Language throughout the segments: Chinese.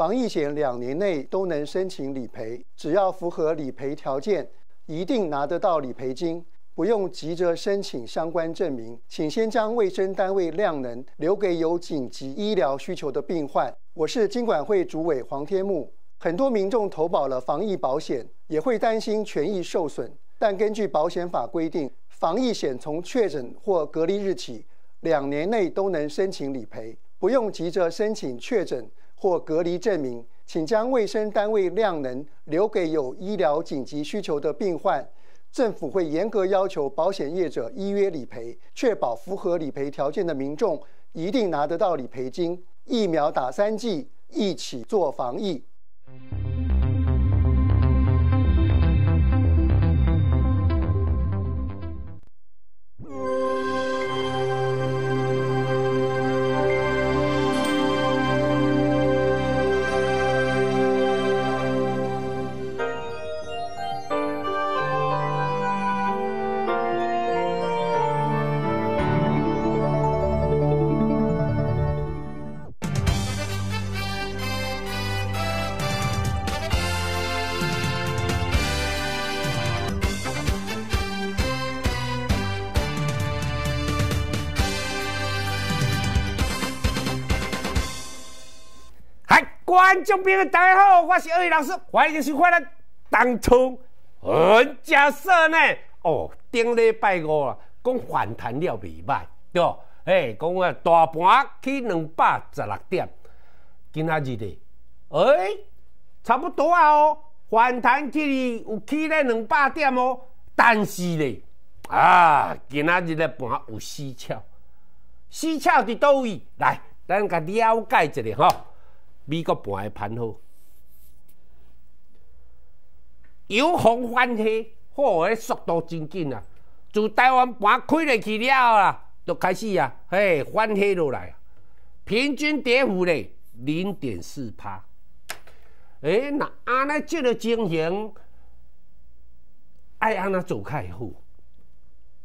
防疫险两年内都能申请理赔，只要符合理赔条件，一定拿得到理赔金，不用急着申请相关证明，请先将卫生单位量能留给有紧急医疗需求的病患。我是经管会主委黄天木。很多民众投保了防疫保险，也会担心权益受损，但根据保险法规定，防疫险从确诊或隔离日起，两年内都能申请理赔，不用急着申请确诊。或隔离证明，请将卫生单位量能留给有医疗紧急需求的病患。政府会严格要求保险业者依约理赔，确保符合理赔条件的民众一定拿得到理赔金。疫苗打三剂，一起做防疫。观众朋友大家好，我是二位老师，欢迎收看咱当初很假说呢。哦，顶礼拜五啊，讲反弹了未歹，对，哎，讲啊，大盘去两百十六点，今仔日的，哎，差不多啊哦，反弹去有去咧两百点哦，但是咧，啊，今仔日的盘有蹊跷，蹊跷伫倒位，来，咱甲了解一下哈。美国盘的盘好，由红翻黑，嚯，速度真紧啊！自台湾盘开了去了啊，就开始啊，嘿，翻黑落来，啊，平均跌幅嘞零点四趴。诶，那安尼即个情形，爱安那做客户，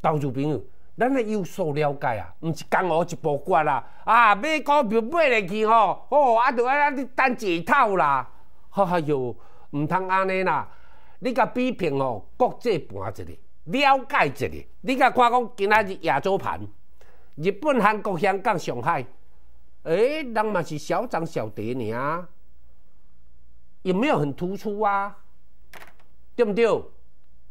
到处朋友。咱也有所了解啊，毋是江湖一步过啦，啊买股票买来去吼，哦啊，著爱啊你等一套啦，哈哈又毋通安尼啦，你甲比拼哦国际盘一个，了解一个，你甲看讲今仔日亚洲盘，日本、韩国、香港、上海，诶，人嘛是小涨小跌尔，有没有很突出啊？对毋对？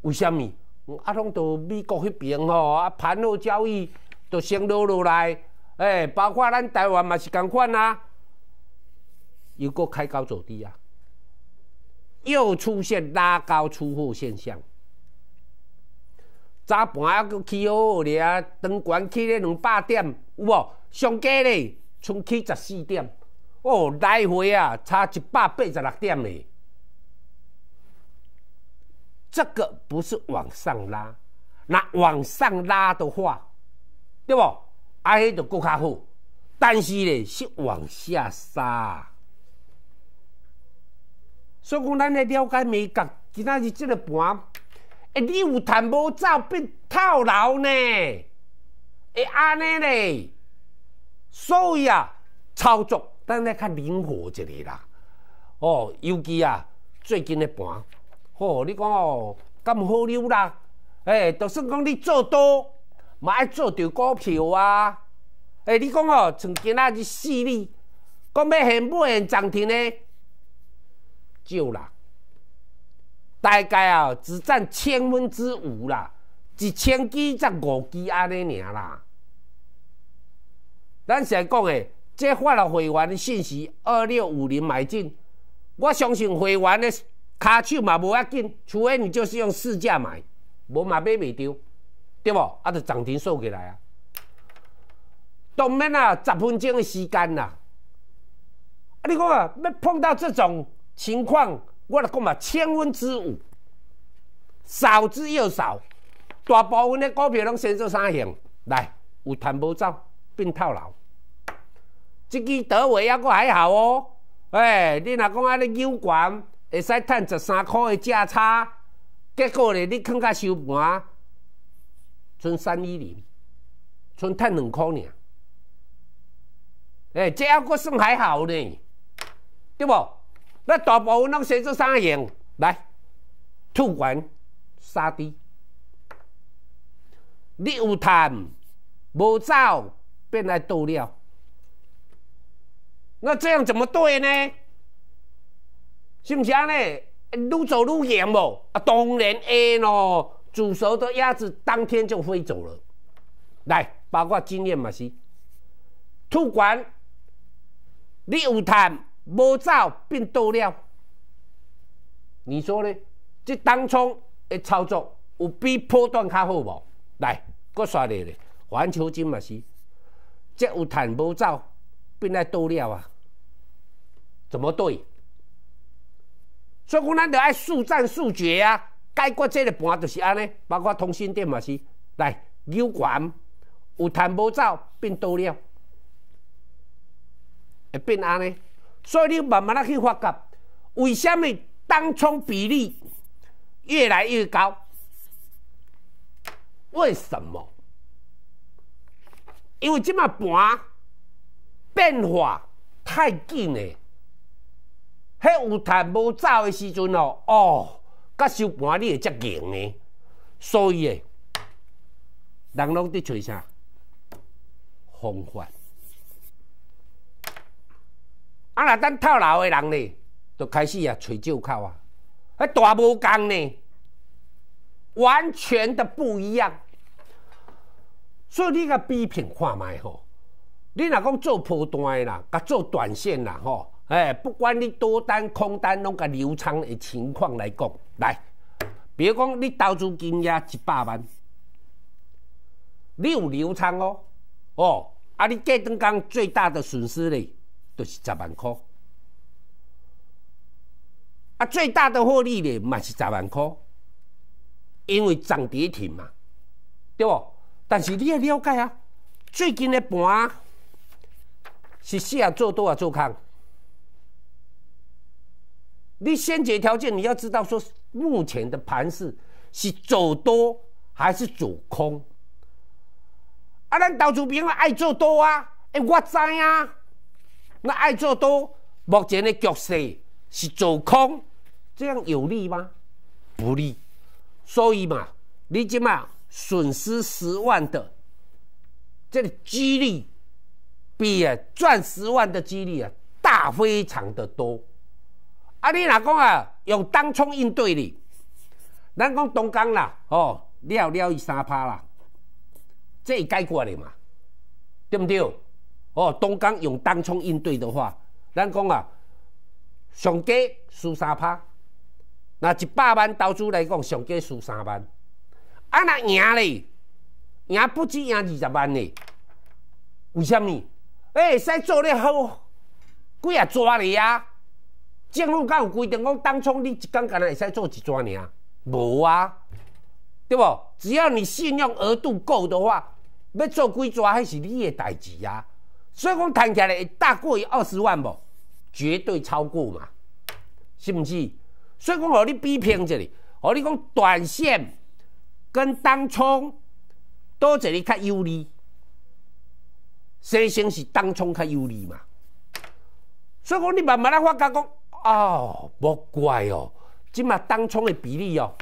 为虾米？啊，拢到美国迄边吼，啊，盘后交易都先落落来，哎，包括咱台湾嘛是共款啊，又搁开高走低啊，又出现拉高出货现象。早盘搁起好咧啊，当关起咧两百点有无？上低咧，剩起十四点，哦，来回啊，差一百八十六点咧。这个不是往上拉，那往上拉的话，对不？哎，就够加好。但是呢是往下杀，所以讲咱来了解美格，今仔日这个盘，哎，你有谈无走被套牢呢？哎，安尼呢？所以啊，操作咱然较灵活一点啦。哦，尤其啊，最近的盘。吼，你讲哦，咁好溜啦！诶，就算讲你做多，嘛爱做着股票啊，诶，你讲哦，像今仔日四日，讲要现买现涨停呢，少啦，大概啊只占千分之五啦，一千几只五几安尼尔啦。咱先讲诶，即发了会员的信息，二六五零买进，我相信会员的骹手嘛无要紧，除非你就是用市价买，无嘛买袂着，对无？啊，就涨停收起来啊！都免啊，十分钟的时间呐，啊，你讲啊，要碰到这种情况，我来讲嘛，千分之五，少之又少，大部分的股票拢先做三型来，有赚无走，并套牢。即支德维啊，阁还好哦，哎，你若讲安尼诱悬。会使赚十三块的价差，结果咧，你更加收盘，剩三亿零，剩赚两块尔。哎，这样个算还好呢，对不？那大部分拢写做啥人来？吐管、杀滴，你有赚，无走，便来倒了。那这样怎么对呢？是不是啊？呢越做越严无？啊，当然会咯，煮熟的鸭子当天就飞走了。来，包括经验嘛是，吐管你有痰无走变多了，你说呢？这当中的操作有比破断较好无？来，搁刷嘞嘞，环球金嘛是，这有痰无走变来多了啊？怎么对？所以，咱得爱速战速决啊，解决这个盘就是安尼，包括通信电嘛是，来有管有趁无走变多了，会变安尼。所以，你慢慢仔去发觉，为什么当冲比例越来越高？为什么？因为即嘛盘变化太紧诶。迄有趁无走的时阵哦，哦，甲收盘你会遮硬呢，所以诶，人拢伫找啥方法？啊，若等套牢的人呢，就开始啊找借口啊，迄大无共呢，完全的不一样。所以你甲比拼看卖吼，你若讲做波段诶人，甲做短线啦吼。哎，不管你多单空单，拢甲流仓的情况来讲，来，比如讲你投资金额一百万，你有流仓哦，哦，啊，你隔当工最大的损失咧，就是十万块，啊，最大的获利咧，嘛是十万块，因为涨跌停嘛，对不？但是你也了解啊，最近的盘是下做多啊，做空。你先解条件，你要知道说目前的盘势是走多还是走空。啊，那投资者爱做多啊，诶，我知啊，那爱做多，目前的局势是走空，这样有利吗？不利。所以嘛，你起嘛损失十万的这个几率，比赚十万的几率啊大非常的多。啊！你若讲啊？用当冲应对你，咱讲东江啦，哦，了了三趴啦，这解决哩嘛？对毋对？哦，东江用当冲应对的话，咱讲啊，上家输三趴，那一百万投资来讲，上家输三万，啊若赢嘞，赢不止赢二十万呢。为什么？哎，使做得好，鬼啊抓你啊！政府甲有规定，讲当冲你一工干来会使做一抓尔？无啊，对无？只要你信用额度够的话，要做几抓迄是你的代志啊。所以讲谈起来会大过于二十万无？绝对超过嘛，是毋是？所以讲和你比拼一下，和你讲短线跟当冲都这个较有利，首生是当冲较有利嘛。所以讲你慢慢来发觉讲，哦，莫怪哦，即码当冲的比例哦，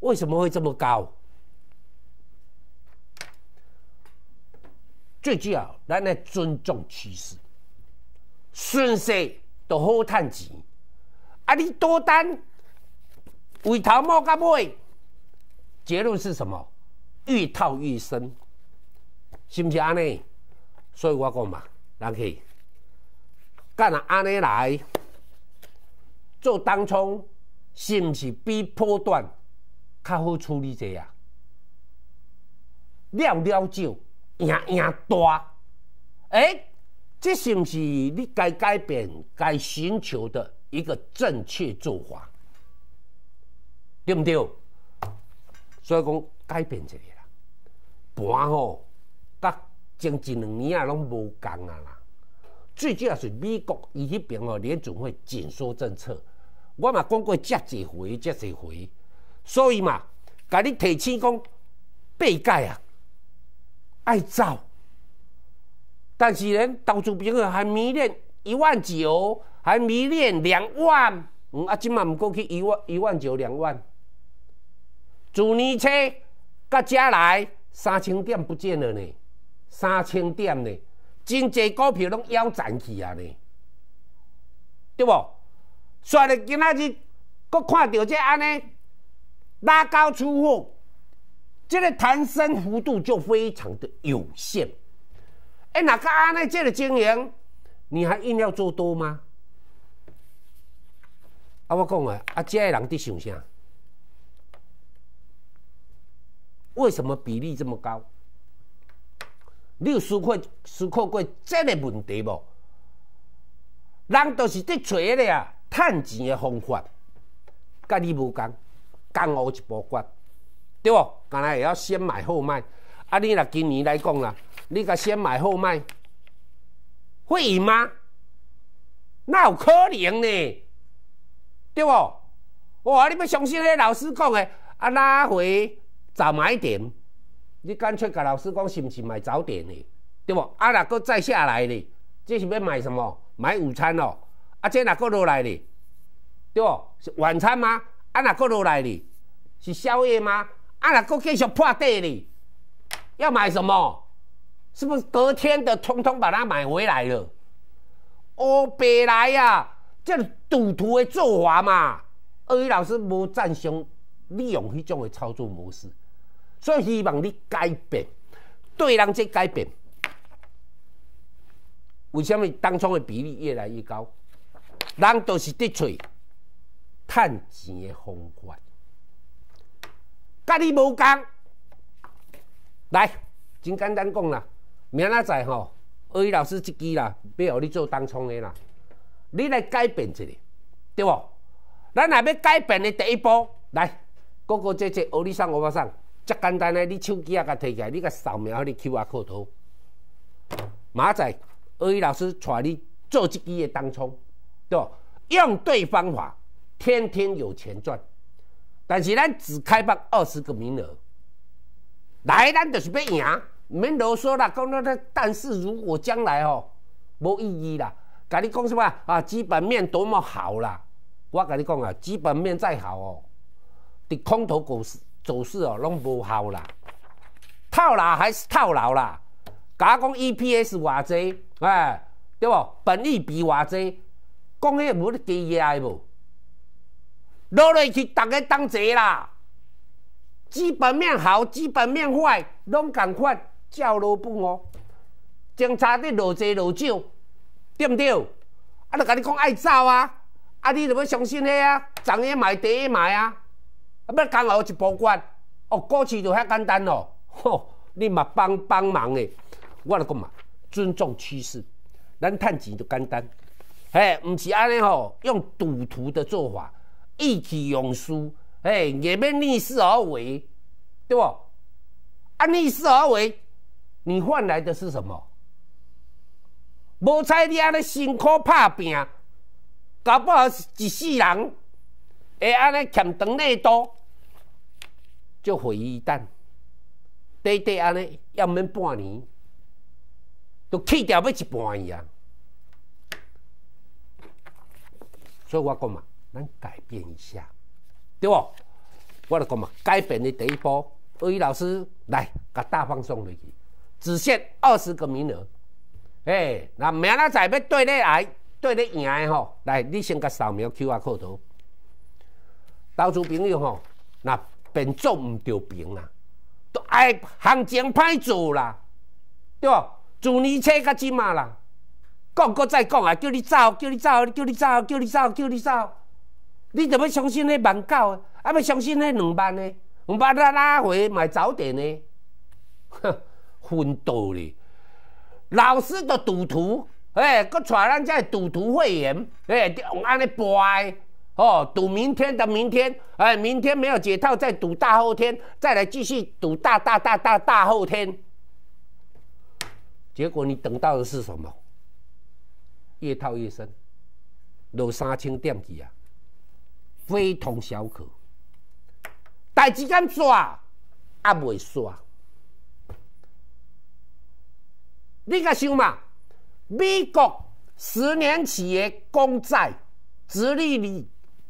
为什么会这么高？最主要，咱来尊重趋势，顺势都好趁钱。阿里多单，回头莫甲尾，结论是什么？越套越深，是不是安尼？所以我讲嘛，人去，干若安尼来。做当冲是毋是比坡段较好处理者啊？了了就赢也多，哎，这是毋是你该改变、该寻求的一个正确做法？对毋对？所以讲改变这个啦，盘吼，甲前一两年啊，拢无共啊啦。最主要是美国伊迄边吼连总会紧缩政策。我嘛讲过，遮一回，遮一回，所以嘛，甲你提醒讲，背债啊，爱走。但是人投资朋友还迷恋一万九，还迷恋两万，嗯啊，今嘛毋过去一万，一万九两万。水泥车、甲遮来，三千点不见了呢，三千点呢，真济股票拢腰斩去啊呢，对无？所以今仔日，阁看到即安尼拉高出货，即个弹升幅度就非常的有限。哎，哪个安尼即个经营，你还硬要做多吗？啊，我讲啊，啊，即个人在想啥？为什么比例这么高？你有思考思考过即个问题无？人都是在找的啊！赚钱的方法，甲你无共，江湖一波法，对无？当然也要先买后卖。啊，你若今年来讲啦，你甲先买后卖，会赢吗？那有可能呢，对无？哇！你要相信咧，老师讲的啊，哪回早买点？你干脆甲老师讲，是毋是买早点呢？对不？啊，若搁再下来呢？这是要买什么？买午餐哦。啊，这哪够落来呢？对哦，是晚餐吗？啊，哪够落来呢？是宵夜吗？啊，哪够继续破地呢？要买什么？是不是隔天的，通通把它买回来了？哦，别来呀！这赌徒的做法嘛，鳄鱼老师无赞成利用迄种的操作模式，所以希望你改变，对人去改变。为什么当中的比例越来越高？人就是得找趁钱诶，方法，甲你无共。来，真简单讲啦，明仔载吼，二语老师即支啦，要互你做当冲诶啦，你来改变一下，对无？咱若要改变诶第一步，来，哥哥姐姐，学你送我利桑，遮简单诶，你手机啊甲摕起来，你甲扫描迄你 QR code 图，明仔载二老师带你做即支诶当冲。用对方法，天天有钱赚。但是咱只开放二十个名额，来咱就是别赢，免啰嗦啦。讲那那，但是如果将来哦，无意义啦。甲你讲什么啊，基本面多么好啦！我甲你讲啊，基本面再好哦，的空头股市走势哦，拢无效啦，套牢还是套牢啦。甲讲 EPS 话多，哎，对不？本利比话多。讲迄无咧低野无，落落去，逐个当坐啦。基本面好，基本面坏，拢共款，照落本哦。警察的落济落少，对毋对？啊，我甲你讲爱走啊，啊，你就要相信迄啊，昨夜买，第一买啊，啊，要干好就保管。哦，股市就遐简单哦。吼，你嘛帮帮忙诶，我咧讲嘛，尊重趋势，咱趁钱就简单。嘿，唔是安尼吼，用赌徒的做法，意气用事，嘿，也免逆势而为，对不？啊，逆势而为，你换来的是什么？无彩你安尼辛苦拍拼，搞不好一世人，会安尼欠长内刀，就毁一旦。短短安尼要免半年，都去掉要一半啊。所以，我讲嘛，咱改变一下，对不？我来讲嘛，改变的第一步，二一老师来，甲大放送入去，只限二十个名额，哎，那明仔载要对你来，对你赢的吼，来，你先甲扫描 QR code。投资朋友吼，那变做唔着平啊，都爱行情歹做啦，对不？祝你车甲几嘛啦？讲，搁再讲啊！叫你走，叫你走，叫你走，叫你走，叫你走！你就要相信那网狗，啊，要相信那两班呢？两把拉拉回买早点呢？哼，奋斗呢？老师都赌徒，哎，搁传咱这赌徒会员，哎，往安尼博哦，赌明天的明天，哎，明天没有解套，再赌大后天，再来继续赌大大大大大后天。结果你等到的是什么？越套越深，落三千点去啊，非同小可。大资金啊，阿未抓。你甲想嘛？美国十年期的公债殖利率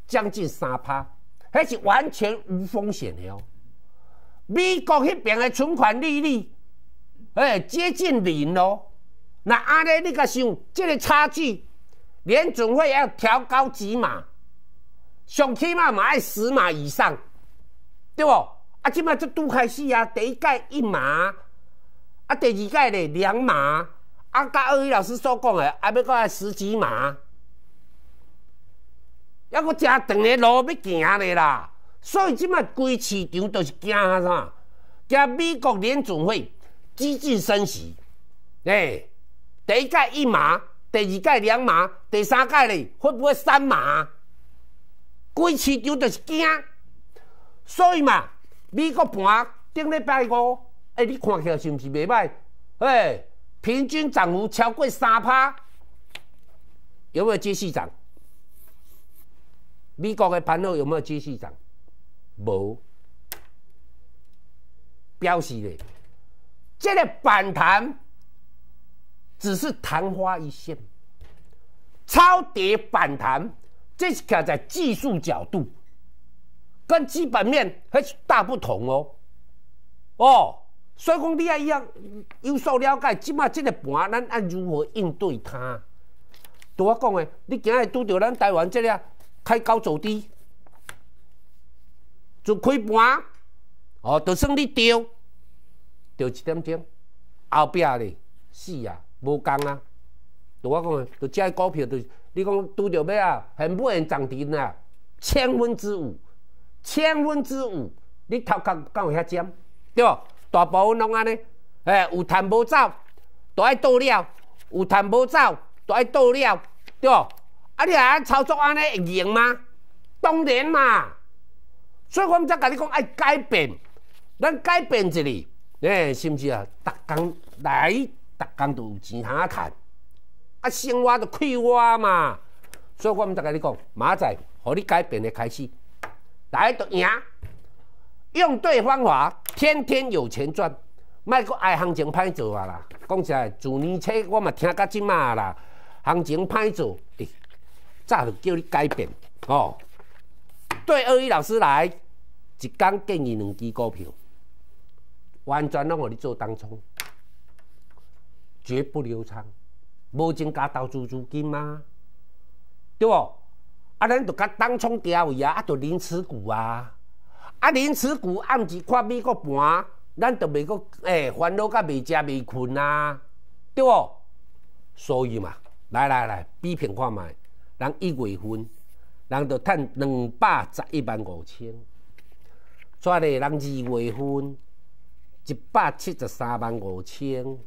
将近三趴，迄是完全无风险的哦。美国那边的存款利率，哎，接近零咯。那安尼你甲想，即个差距，联总会要调高几码？上起码嘛要十码以上，对不？啊，即摆才拄开始啊，第一届一码，啊，第二届咧两码，啊，甲二位老师所讲的，啊，要到来十几码，抑阁真长的路要行咧啦。所以即摆规市场都是惊啥？惊美国联总会激进升级，哎。第一届一码，第二届两码，第三届呢会不会三码？规市场就是惊，所以嘛，美国盘顶礼拜五，哎，你看起来是唔是未歹？哎，平均涨幅超过三趴，有没有继续涨？美国的盘后有没有继续涨？无，表示嘞，这个反弹。只是昙花一现，超跌反弹，这是卡在技术角度，跟基本面还是大不同哦。哦，所以讲你也一样有所了解。即马这个盘，咱按如何应对它？对我讲的，你今日拄到咱台湾即个开高走低，就开盘哦，就算你丢，丢一点点，后壁咧是啊！无工啊！同我讲，同只股票，同你讲，拄到尾啊，肯不肯涨停啊？千分之五，千分之五，你头壳敢有遐尖？对无？大部分拢安尼，哎，有趁无走，都爱倒了；有趁无走，都爱倒了，对无？啊，你安操作安尼会赢吗？当然嘛。所以我才甲你讲，爱改变，咱改变一里，哎，是毋是啊？逐工来。逐工都有钱，通啊趁，啊生活就亏活嘛，所以，我们才甲你讲，明仔载，你改变的开始，来都赢，用对方法，天天有钱赚，卖个爱行情，歹做啊啦，讲起来，自年初我嘛听到即马啦，行情歹做，早就叫你改变，哦，对二一老师来，一工建议两支股票，完全拢互你做当中。绝不流产，无增加投资资金啊？对不？啊，咱就甲当冲掉位啊，啊，就零持股啊，啊，零持股暗只看美国盘，咱就未阁诶烦恼甲袂食袂困啊？对不？所以嘛，来来来，比拼看卖，人一月份人就赚两百十一万五千，遮个人二月份一百七十三万五千。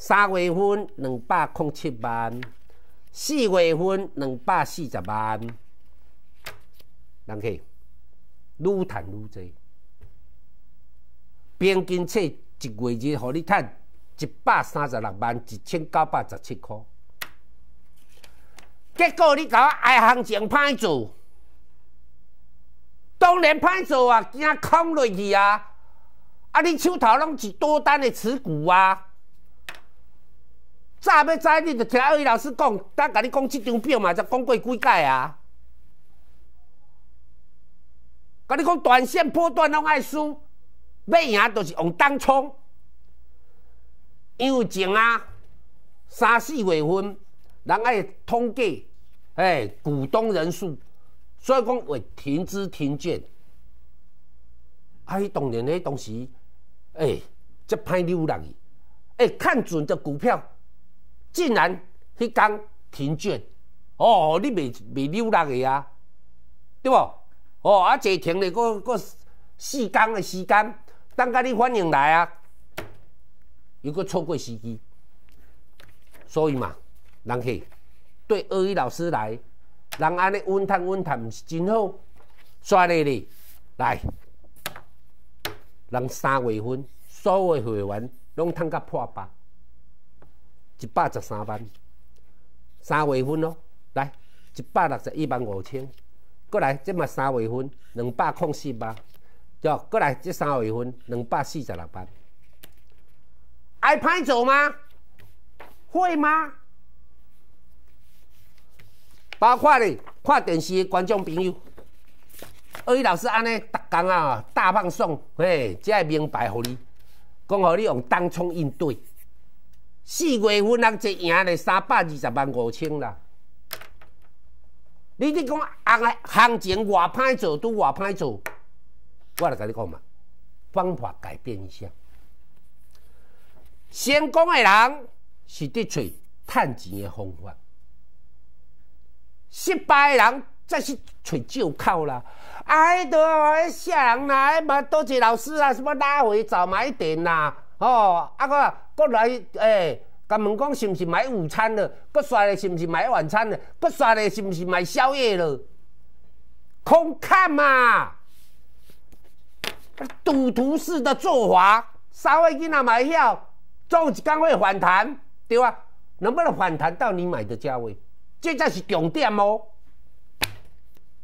三月份两百零七万，四月份两百四十万，人气愈赚愈多，平均册一个月日，予你赚一百三十六万一千九百十七块。结果你我爱行情，歹做，当然歹做啊，惊空落去啊，啊，你手头拢是多单的持股啊。早要知你就听二伟老师讲。当甲你讲即张表嘛，才讲过几届啊？甲你讲短线破断拢爱输，要赢著是用当冲，因为前啊，三四月份人爱统计，哎，股东人数，所以讲会停资停券。啊，伊当年迄当时，哎，即歹溜人去，哎，看准只股票。竟然一天停卷，哦，你未未溜落去呀，对不？哦，啊，坐停嘞，过过四工的时间等甲你反应来啊，又过错过时机，所以嘛，人去对二一老师来，人安尼稳赚稳赚，毋是真好，唰咧你来，人三月份所有会员拢赚甲破百。一百十三万，三月份咯，来一百六十一万五千，过来，即嘛三月份两百零四万，哟，过来，即三月份两百四十六万，爱拍做吗？会吗？包括你看电视的观众朋友，二姨老师安尼，逐天啊大放送，嘿，只会明白，互你，讲，互你用当冲应对。四月份阿一赢了三百二十万五千啦！你你讲行情偌歹做都偌歹做，我来甲你讲嘛，方法改变一下。成功的人是伫找趁钱的方法，失败的人则是找借口啦！哎，多谢人啦，嘛，多谢老师啊，什么哪位早买定啦？哦，啊个，搁来诶，甲问讲是毋是买午餐了？搁刷咧是毋是买晚餐了？搁刷咧是毋是买宵夜了？空看嘛，赌徒式的做法。稍微囡仔买晓，总有一天会反弹，对哇？能不能反弹到你买的价位？这才是重点哦。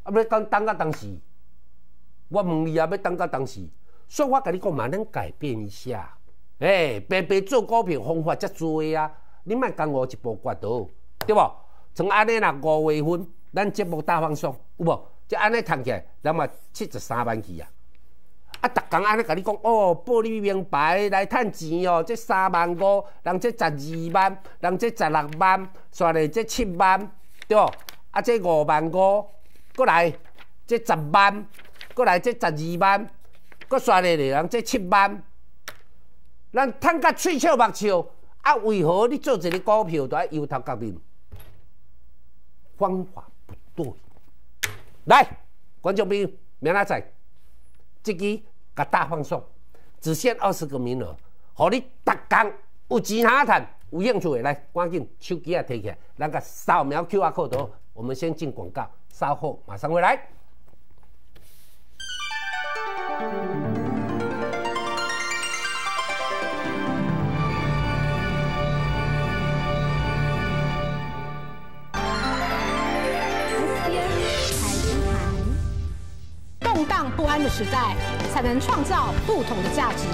啊，要等讲等到当时，我问你啊，要等到当时，所以我跟你讲，嘛，咱改变一下。哎，白白做股票方法遮多啊，你莫讲我一步骨倒，对无？从安尼啦，五月份咱节目大放送，有无？这安尼趁起来，咱嘛七十三万起啊！啊，逐工安尼甲你讲哦，报你名牌来趁钱哦！这三万五，人这十二万，人这十六万，刷咧这七万，对无？啊，这五万五，过来，这十万，过来，这十二万，搁刷咧人这七万。咱趁甲喙笑目笑，啊，为何你做这个股票在摇头革命？方法不对。来，观众朋友，明仔载，这期甲大放送，只限二十个名额，和你搭工有钱哪谈，有兴趣的来，赶紧手机啊提起来，那个扫描 QR code，我们先进广告，稍后马上回来。的时代才能创造不同的价值。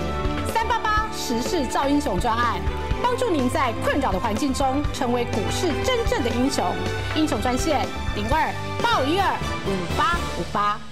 三八八时事造英雄专案，帮助您在困扰的环境中成为股市真正的英雄。英雄专线零二八一二五八五八。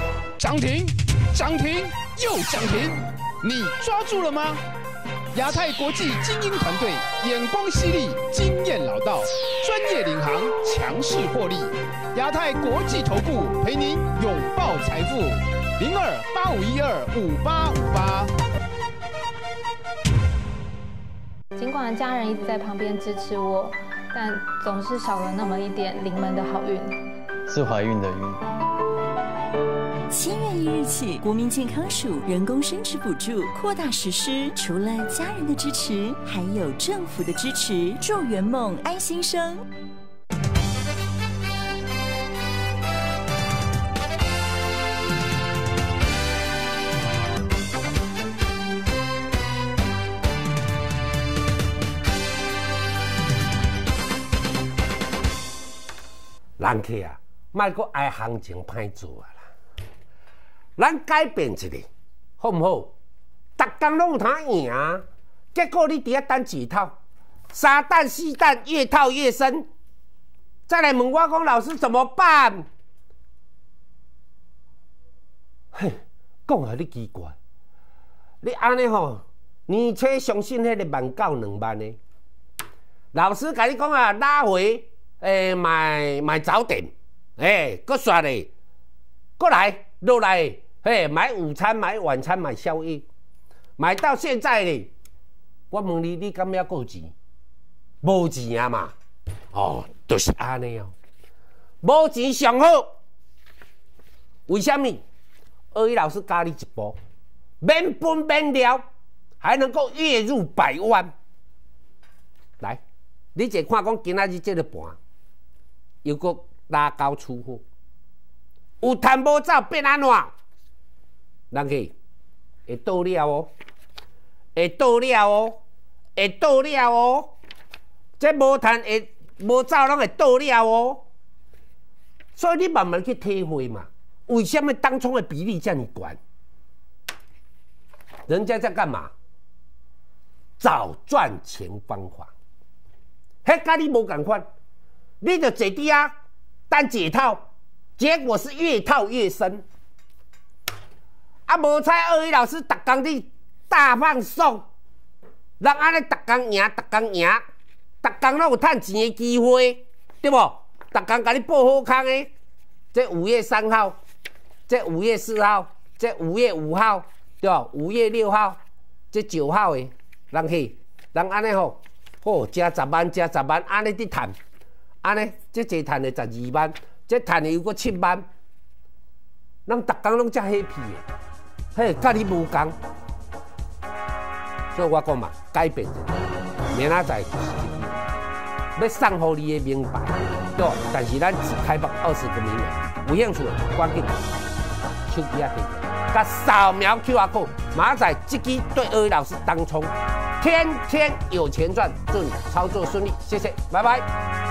涨停，涨停又涨停，你抓住了吗？亚太国际精英团队眼光犀利，经验老道，专业领航，强势获利。亚太国际头部陪您拥抱财富，零二八五一二五八五八。尽管家人一直在旁边支持我，但总是少了那么一点临门的好运。是怀孕的孕。七月一日起，国民健康署人工生殖补助扩大实施。除了家人的支持，还有政府的支持，祝圆梦，安心生。人客啊，卖过爱行情，歹做啊！咱改变一下，好毋好？逐工拢有通赢，结果你伫遐等几套，三单四单越套越深，再来问我讲老师怎么办？嘿，讲啊，你奇怪，你安尼吼，你且相信迄个万九两万的老师甲你讲啊，拉回诶，卖卖早点，诶，搁刷咧，过来。落来，嘿，买午餐，买晚餐，买宵夜，买到现在呢？我问你，你敢要够钱？无钱啊嘛！哦，就是安尼哦，无钱上好。为什么？二位老师教你一步，免本免料，还能够月入百万。来，你即看讲今仔日即个盘，又阁拉高出货。有赚无走变安怎？人去会倒了哦，会倒了哦，会倒了哦。这无趁会无走，拢会倒了哦。所以你慢慢去体会嘛。为什么当初的比例这尼悬？人家在干嘛？找赚钱方法。嘿，甲你无共款。你著坐伫啊，等解套。结果是越套越深，啊！无猜二位老师，逐天的大放送，让安尼逐天赢，逐天赢，逐天拢有趁钱的机会，对不？逐天甲你报好康诶！即五月三号，即五月四号，即五月五号，对无？五月六号，即九号诶，人去，人安尼吼，吼加十万，加十万，安尼伫趁，安尼，即即赚的十二万。这赚的有个七万，咱逐工拢只黑皮的，嘿，甲你无共。所以我讲嘛，改变。明仔载就是一支，要送互你的名牌，对，但是咱只开放二十个名额，有兴趣嘅赶紧手机阿甲扫描 QR code，马仔载即支对 A 老师当冲，天天有钱赚，祝你操作顺利，谢谢，拜拜。